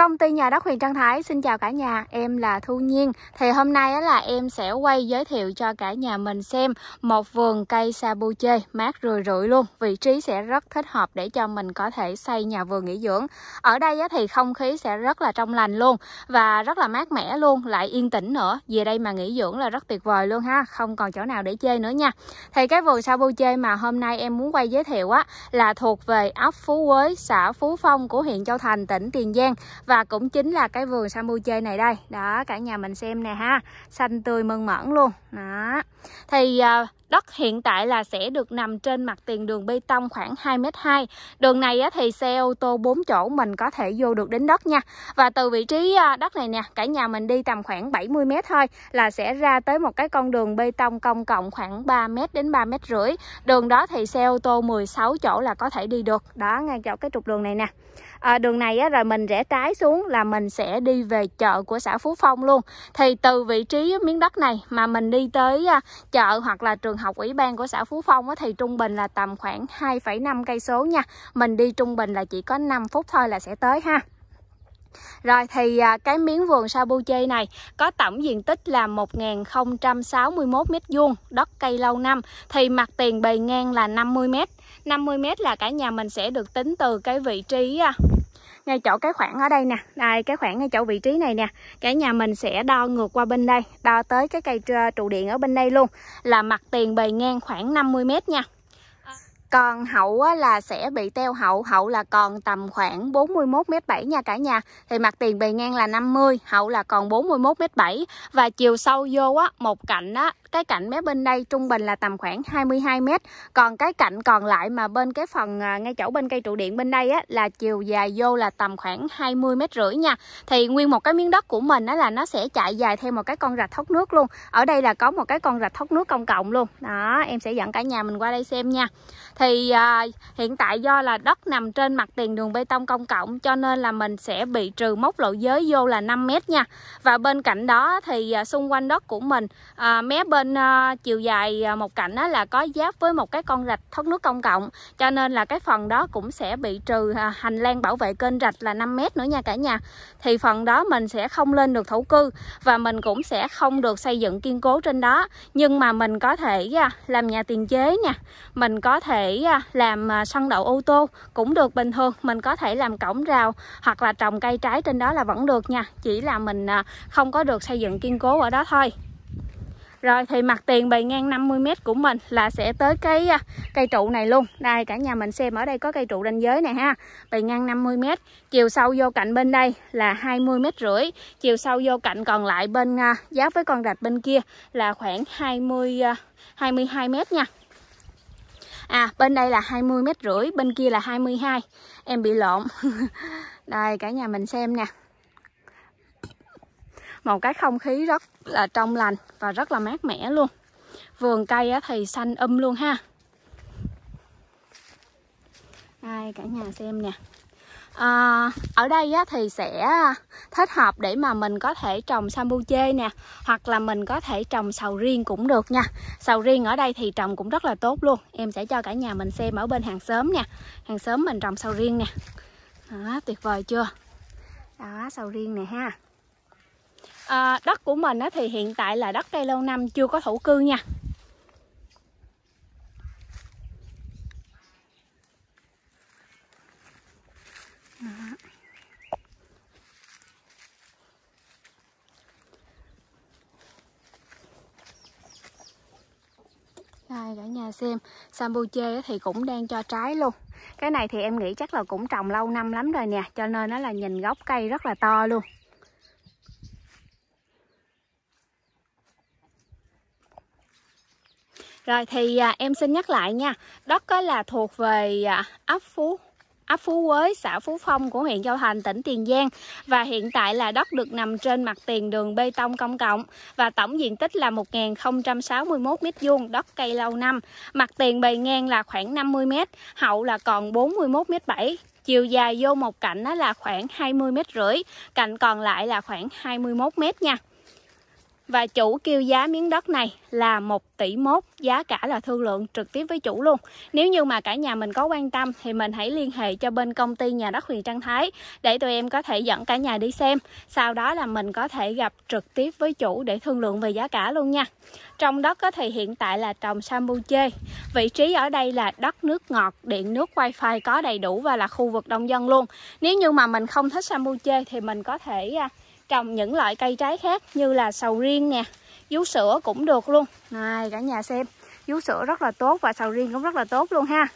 Công ty nhà đất Huyền Trang Thái xin chào cả nhà, em là Thu Nhiên. Thì hôm nay là em sẽ quay giới thiệu cho cả nhà mình xem một vườn cây Sabu sabuche mát rười rượi luôn. Vị trí sẽ rất thích hợp để cho mình có thể xây nhà vườn nghỉ dưỡng. Ở đây thì không khí sẽ rất là trong lành luôn và rất là mát mẻ luôn, lại yên tĩnh nữa. Về đây mà nghỉ dưỡng là rất tuyệt vời luôn ha, không còn chỗ nào để chơi nữa nha. Thì cái vườn Sabu sabuche mà hôm nay em muốn quay giới thiệu á là thuộc về ấp Phú Quế, xã Phú Phong của huyện Châu Thành, tỉnh Tiền Giang và cũng chính là cái vườn chơi này đây đó cả nhà mình xem nè ha xanh tươi mơn mẫn luôn đó thì à, Đất hiện tại là sẽ được nằm trên mặt tiền đường bê tông khoảng 2m2. Đường này thì xe ô tô 4 chỗ mình có thể vô được đến đất nha. Và từ vị trí à, đất này nè, cả nhà mình đi tầm khoảng 70m thôi là sẽ ra tới một cái con đường bê tông công cộng khoảng 3m đến 3m rưỡi. Đường đó thì xe ô tô 16 chỗ là có thể đi được. Đó, ngay chỗ cái trục đường này nè. À, đường này á, rồi mình rẽ trái xuống là mình sẽ đi về chợ của xã Phú Phong luôn. Thì từ vị trí miếng đất này mà mình đi tới à, chợ hoặc là trường học ủy ban của xã Phú Phong thì trung bình là tầm khoảng 2,5 cây số nha. Mình đi trung bình là chỉ có 5 phút thôi là sẽ tới ha. Rồi thì à, cái miếng vườn Sabuche này có tổng diện tích là 1061 m2 đất cây lâu năm thì mặt tiền bề ngang là 50 m. 50 m là cả nhà mình sẽ được tính từ cái vị trí à, ngay chỗ cái khoảng ở đây nè đây cái khoảng ngay chỗ vị trí này nè cả nhà mình sẽ đo ngược qua bên đây đo tới cái cây trụ điện ở bên đây luôn là mặt tiền bề ngang khoảng 50 mét nha còn hậu á, là sẽ bị teo hậu, hậu là còn tầm khoảng 41m7 nha cả nhà. Thì mặt tiền bề ngang là 50, hậu là còn 41m7 và chiều sâu vô á, một cạnh á cái cạnh mé bên đây trung bình là tầm khoảng 22 mét còn cái cạnh còn lại mà bên cái phần à, ngay chỗ bên cây trụ điện bên đây á là chiều dài vô là tầm khoảng 20 mét rưỡi nha thì nguyên một cái miếng đất của mình á là nó sẽ chạy dài theo một cái con rạch thoát nước luôn ở đây là có một cái con rạch thoát nước công cộng luôn đó em sẽ dẫn cả nhà mình qua đây xem nha thì à, hiện tại do là đất nằm trên mặt tiền đường bê tông công cộng cho nên là mình sẽ bị trừ mốc lộ giới vô là 5 mét nha và bên cạnh đó thì à, xung quanh đất của mình à, mé bên bên uh, chiều dài uh, một cạnh đó là có giáp với một cái con rạch thoát nước công cộng cho nên là cái phần đó cũng sẽ bị trừ uh, hành lang bảo vệ kênh rạch là 5 mét nữa nha cả nhà thì phần đó mình sẽ không lên được thổ cư và mình cũng sẽ không được xây dựng kiên cố trên đó nhưng mà mình có thể uh, làm nhà tiền chế nha, mình có thể uh, làm uh, sân đậu ô tô cũng được bình thường mình có thể làm cổng rào hoặc là trồng cây trái trên đó là vẫn được nha chỉ là mình uh, không có được xây dựng kiên cố ở đó thôi rồi thì mặt tiền bày ngang 50m của mình là sẽ tới cái à, cây trụ này luôn Đây cả nhà mình xem ở đây có cây trụ ranh giới này ha Bày ngang 50m Chiều sâu vô cạnh bên đây là 20m rưỡi Chiều sâu vô cạnh còn lại bên à, giáp với con rạch bên kia là khoảng 20, 22m à, nha À bên đây là 20 mét rưỡi Bên kia là 22 Em bị lộn Đây cả nhà mình xem nè một cái không khí rất là trong lành và rất là mát mẻ luôn vườn cây thì xanh um luôn ha ai cả nhà xem nè à, ở đây thì sẽ thích hợp để mà mình có thể trồng sambuche nè hoặc là mình có thể trồng sầu riêng cũng được nha sầu riêng ở đây thì trồng cũng rất là tốt luôn em sẽ cho cả nhà mình xem ở bên hàng xóm nha hàng xóm mình trồng sầu riêng nè đó, tuyệt vời chưa đó sầu riêng nè ha à, đất của mình á, thì hiện tại là đất cây lâu năm chưa có thổ cư nha Đây cả nhà xem Sambuche thì cũng đang cho trái luôn Cái này thì em nghĩ chắc là cũng trồng lâu năm lắm rồi nè Cho nên nó là nhìn gốc cây rất là to luôn Rồi thì à, em xin nhắc lại nha Đất á, là thuộc về à, ấp Phú ấp Phú Quế, xã Phú Phong của huyện Châu Thành, tỉnh Tiền Giang và hiện tại là đất được nằm trên mặt tiền đường bê tông công cộng và tổng diện tích là 1.061 m2 đất cây lâu năm. Mặt tiền bề ngang là khoảng 50 m, hậu là còn 41 m 7 chiều dài vô một cạnh đó là khoảng 20 m rưỡi, cạnh còn lại là khoảng 21 m nha và chủ kêu giá miếng đất này là 1 tỷ mốt giá cả là thương lượng trực tiếp với chủ luôn nếu như mà cả nhà mình có quan tâm thì mình hãy liên hệ cho bên công ty nhà đất Huyền Trang Thái để tụi em có thể dẫn cả nhà đi xem sau đó là mình có thể gặp trực tiếp với chủ để thương lượng về giá cả luôn nha trong đất có thì hiện tại là trồng chê vị trí ở đây là đất nước ngọt điện nước wifi có đầy đủ và là khu vực đông dân luôn nếu như mà mình không thích chê thì mình có thể à, trồng những loại cây trái khác như là sầu riêng nè vú sữa cũng được luôn này cả nhà xem vú sữa rất là tốt và sầu riêng cũng rất là tốt luôn ha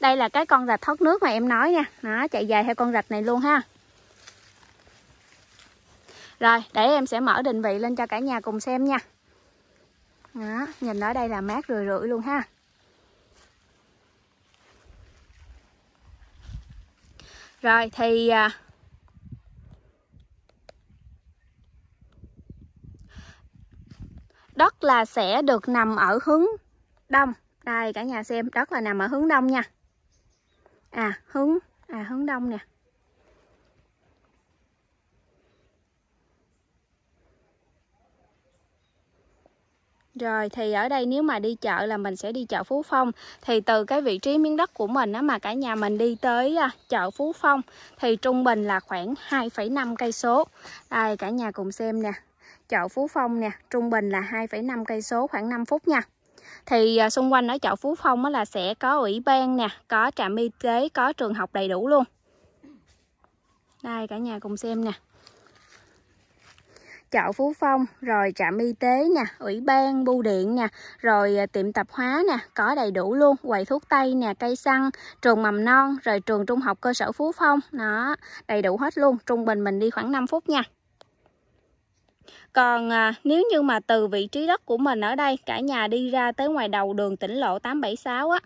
đây là cái con rạch thoát nước mà em nói nha nó chạy dài theo con rạch này luôn ha rồi để em sẽ mở định vị lên cho cả nhà cùng xem nha đó, nhìn ở đây là mát rười rượi luôn ha Rồi thì à, là sẽ được nằm ở hướng đông đây cả nhà xem đất là nằm ở hướng đông nha à hướng à hướng đông nè Rồi thì ở đây nếu mà đi chợ là mình sẽ đi chợ Phú Phong Thì từ cái vị trí miếng đất của mình á, mà cả nhà mình đi tới à, chợ Phú Phong Thì trung bình là khoảng 2,5 cây số Đây cả nhà cùng xem nè chợ Phú Phong nè, trung bình là 2,5 cây số khoảng 5 phút nha. Thì à, xung quanh ở chợ Phú Phong là sẽ có ủy ban nè, có trạm y tế, có trường học đầy đủ luôn. Đây cả nhà cùng xem nè. Chợ Phú Phong, rồi trạm y tế nè, ủy ban, bưu điện nè, rồi à, tiệm tạp hóa nè, có đầy đủ luôn, quầy thuốc tây nè, cây xăng, trường mầm non, rồi trường trung học cơ sở Phú Phong, nó đầy đủ hết luôn, trung bình mình đi khoảng 5 phút nha. Còn à, nếu như mà từ vị trí đất của mình ở đây cả nhà đi ra tới ngoài đầu đường tỉnh lộ 876 á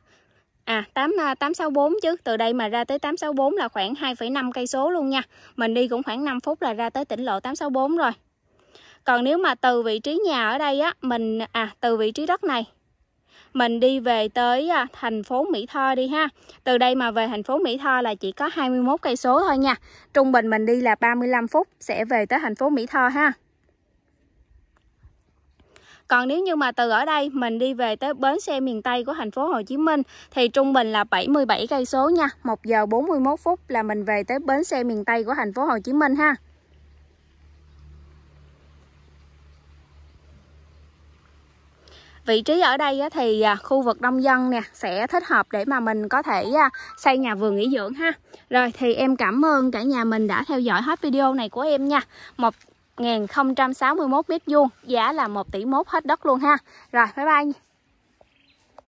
À 8 864 à, chứ, từ đây mà ra tới 864 là khoảng 2,5 cây số luôn nha. Mình đi cũng khoảng 5 phút là ra tới tỉnh lộ 864 rồi. Còn nếu mà từ vị trí nhà ở đây á, mình à từ vị trí đất này mình đi về tới à, thành phố Mỹ Tho đi ha. Từ đây mà về thành phố Mỹ Tho là chỉ có 21 cây số thôi nha. Trung bình mình đi là 35 phút sẽ về tới thành phố Mỹ Tho ha. Còn nếu như mà từ ở đây mình đi về tới bến xe miền Tây của thành phố Hồ Chí Minh thì trung bình là 77 cây số nha. 1 giờ 41 phút là mình về tới bến xe miền Tây của thành phố Hồ Chí Minh ha. Vị trí ở đây thì à, khu vực đông dân nè sẽ thích hợp để mà mình có thể à, xây nhà vườn nghỉ dưỡng ha. Rồi thì em cảm ơn cả nhà mình đã theo dõi hết video này của em nha. Một 1.061 mét vuông giá là 1 tỷ mốt hết đất luôn ha rồi bye bye